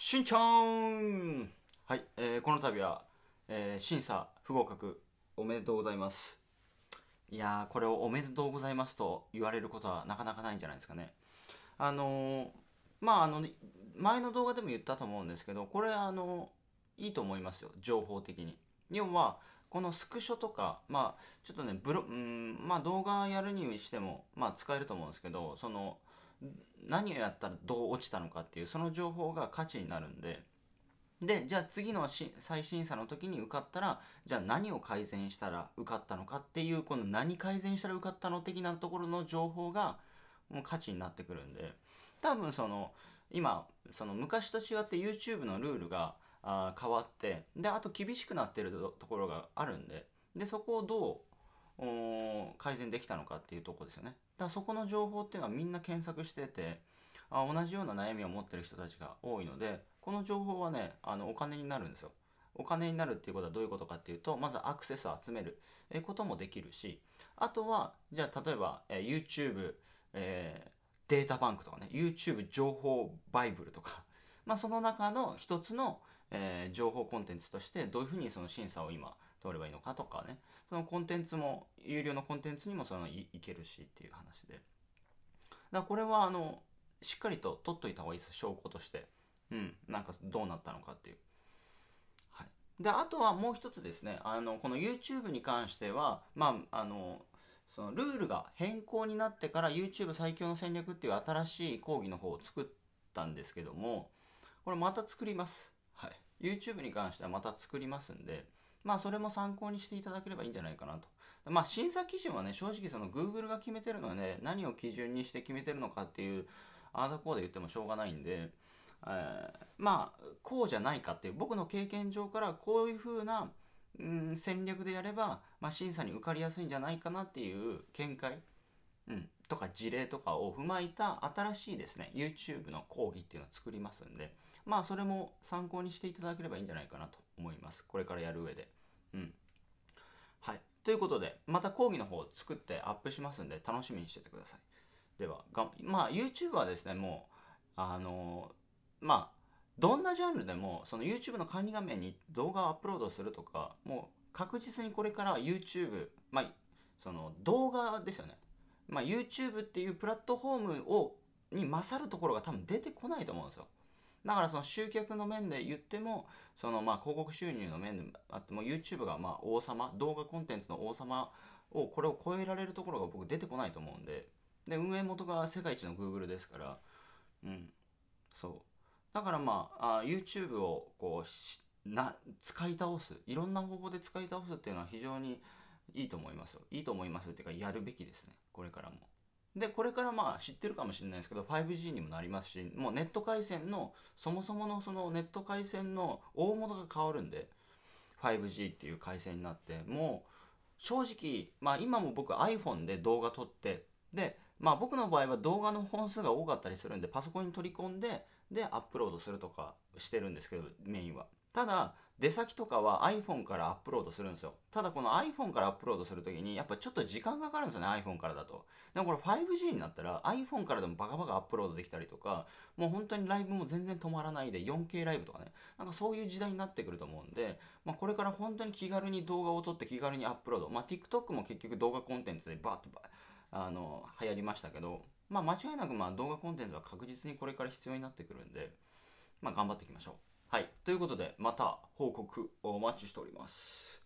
しんちゃんはい、えー、この度は、えー、審査不合格おめでとうございます。いやー、これをおめでとうございますと言われることはなかなかないんじゃないですかね。あのー、まあ、あの、ね、前の動画でも言ったと思うんですけど、これ、あのー、いいと思いますよ、情報的に。要は、このスクショとか、まあ、ちょっとね、ブロ、うん、まあ、動画やるにしても、まあ、使えると思うんですけど、その、何をやったらどう落ちたのかっていうその情報が価値になるんででじゃあ次の再審査の時に受かったらじゃあ何を改善したら受かったのかっていうこの何改善したら受かったの的なところの情報がもう価値になってくるんで多分その今その昔と違って YouTube のルールがあ変わってであと厳しくなってるところがあるんででそこをどう改善できたのかっていうとこですよね。だそこの情報っていうのはみんな検索しててあ同じような悩みを持ってる人たちが多いのでこの情報はねあのお金になるんですよ。お金になるっていうことはどういうことかっていうとまずアクセスを集めることもできるしあとはじゃあ例えば、え YouTube、えー、データバンクとかね YouTube 情報バイブルとか、まあ、その中の一つの、えー、情報コンテンツとしてどういうふうにその審査を今通ればいいのかとかね、そのコンテンツも、有料のコンテンツにもそのいいけるしっていう話で。だこれはあの、しっかりと取っといた方がいいです、証拠として。うん、なんかどうなったのかっていう。はい。で、あとはもう一つですね、あの、この YouTube に関しては、まあ、あの、そのルールが変更になってから YouTube 最強の戦略っていう新しい講義の方を作ったんですけども、これまた作ります。はい。YouTube に関してはまた作りますんで、まあそれも参考にしていただければいいんじゃないかなと。まあ審査基準はね、正直その Google が決めてるので、ね、何を基準にして決めてるのかっていう、ああだこうで言ってもしょうがないんで、えー、まあこうじゃないかっていう、僕の経験上からこういうふうな、うん、戦略でやれば、まあ、審査に受かりやすいんじゃないかなっていう見解、うん、とか事例とかを踏まえた新しいですね、YouTube の講義っていうのを作りますんで、まあそれも参考にしていただければいいんじゃないかなと思います。これからやる上で。うん。はい。ということで、また講義の方を作ってアップしますんで、楽しみにしててください。では、がまあ、YouTube はですね、もう、あのー、まあ、どんなジャンルでも、その YouTube の管理画面に動画をアップロードするとか、もう確実にこれから YouTube、まあ、その動画ですよね。まあ、YouTube っていうプラットフォームをに勝るところが多分出てこないと思うんですよ。だからその集客の面で言っても、そのまあ広告収入の面であっても YouTube がまあ王様、動画コンテンツの王様をこれを超えられるところが僕出てこないと思うんで、で、運営元が世界一の Google ですから、うん、そう。だからまあ、YouTube をこうな、使い倒す、いろんな方法で使い倒すっていうのは非常にいいと思いますよ。いいと思いますっていうか、やるべきですね。これからも。で、これからまあ知ってるかもしれないですけど、5G にもなりますし、もうネット回線の、そもそものそのネット回線の大元が変わるんで、5G っていう回線になって、もう正直、まあ今も僕 iPhone で動画撮って、で、まあ僕の場合は動画の本数が多かったりするんで、パソコンに取り込んで、で、アップロードするとかしてるんですけど、メインは。ただ、出先とかは iPhone からアップロードするんですよ。ただこの iPhone からアップロードするときに、やっぱちょっと時間がかかるんですよね、iPhone からだと。でもこれ 5G になったら iPhone からでもバカバカアップロードできたりとか、もう本当にライブも全然止まらないで 4K ライブとかね、なんかそういう時代になってくると思うんで、まあ、これから本当に気軽に動画を撮って気軽にアップロード。まあ、TikTok も結局動画コンテンツでバーッとバあの、流行りましたけど、まあ、間違いなくま動画コンテンツは確実にこれから必要になってくるんで、まあ、頑張っていきましょう。はい。ということで、また報告をお待ちしております。